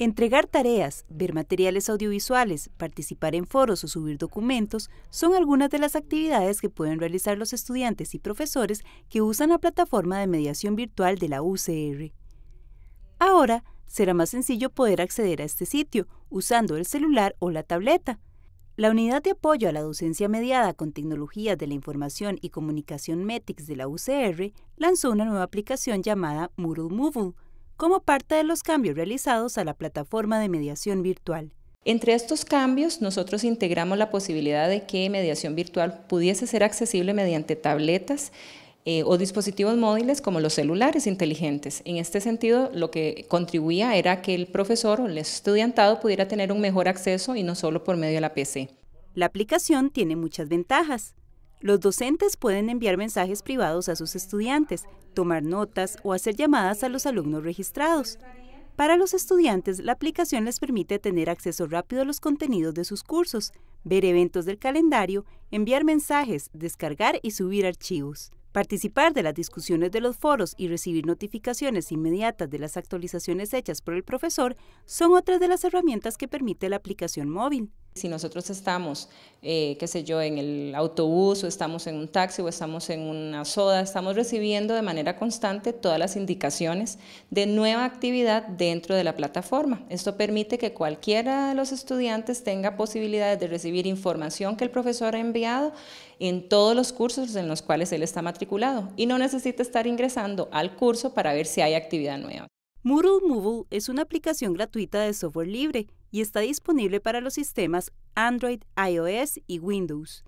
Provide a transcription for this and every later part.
Entregar tareas, ver materiales audiovisuales, participar en foros o subir documentos son algunas de las actividades que pueden realizar los estudiantes y profesores que usan la plataforma de mediación virtual de la UCR. Ahora, será más sencillo poder acceder a este sitio usando el celular o la tableta. La unidad de apoyo a la docencia mediada con tecnologías de la información y comunicación METICS de la UCR lanzó una nueva aplicación llamada Moodle Movable como parte de los cambios realizados a la plataforma de mediación virtual. Entre estos cambios, nosotros integramos la posibilidad de que mediación virtual pudiese ser accesible mediante tabletas eh, o dispositivos móviles como los celulares inteligentes. En este sentido, lo que contribuía era que el profesor o el estudiantado pudiera tener un mejor acceso y no solo por medio de la PC. La aplicación tiene muchas ventajas. Los docentes pueden enviar mensajes privados a sus estudiantes, tomar notas o hacer llamadas a los alumnos registrados. Para los estudiantes, la aplicación les permite tener acceso rápido a los contenidos de sus cursos, ver eventos del calendario, enviar mensajes, descargar y subir archivos. Participar de las discusiones de los foros y recibir notificaciones inmediatas de las actualizaciones hechas por el profesor son otras de las herramientas que permite la aplicación móvil. Si nosotros estamos, eh, qué sé yo, en el autobús o estamos en un taxi o estamos en una soda, estamos recibiendo de manera constante todas las indicaciones de nueva actividad dentro de la plataforma. Esto permite que cualquiera de los estudiantes tenga posibilidades de recibir información que el profesor ha enviado en todos los cursos en los cuales él está matriculado y no necesita estar ingresando al curso para ver si hay actividad nueva. Moodle Moodle es una aplicación gratuita de software libre y está disponible para los sistemas Android, iOS y Windows.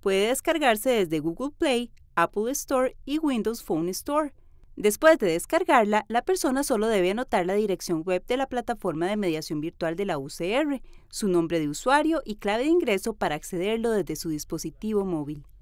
Puede descargarse desde Google Play, Apple Store y Windows Phone Store. Después de descargarla, la persona solo debe anotar la dirección web de la plataforma de mediación virtual de la UCR, su nombre de usuario y clave de ingreso para accederlo desde su dispositivo móvil.